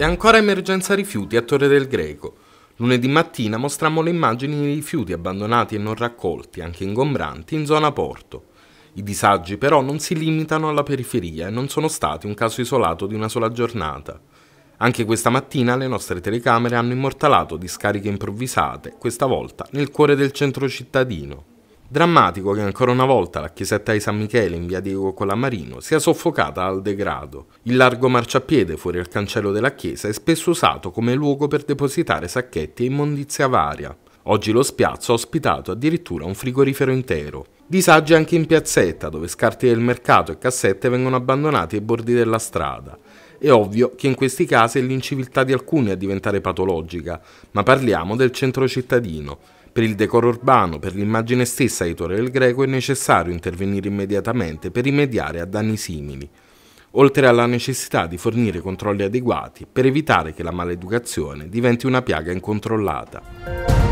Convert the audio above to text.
E ancora emergenza rifiuti a Torre del Greco. Lunedì mattina mostrammo le immagini di rifiuti abbandonati e non raccolti, anche ingombranti, in zona porto. I disagi però non si limitano alla periferia e non sono stati un caso isolato di una sola giornata. Anche questa mattina le nostre telecamere hanno immortalato discariche improvvisate, questa volta nel cuore del centro cittadino. Drammatico che ancora una volta la chiesetta di San Michele in via Diego Colamarino sia soffocata al degrado. Il largo marciapiede fuori al cancello della chiesa è spesso usato come luogo per depositare sacchetti e immondizia varia. Oggi lo spiazzo ha ospitato addirittura un frigorifero intero. Disagi anche in piazzetta, dove scarti del mercato e cassette vengono abbandonati ai bordi della strada. È ovvio che in questi casi è l'inciviltà di alcuni a diventare patologica, ma parliamo del centro cittadino per il decoro urbano, per l'immagine stessa di Torre del Greco è necessario intervenire immediatamente per rimediare a danni simili, oltre alla necessità di fornire controlli adeguati per evitare che la maleducazione diventi una piaga incontrollata.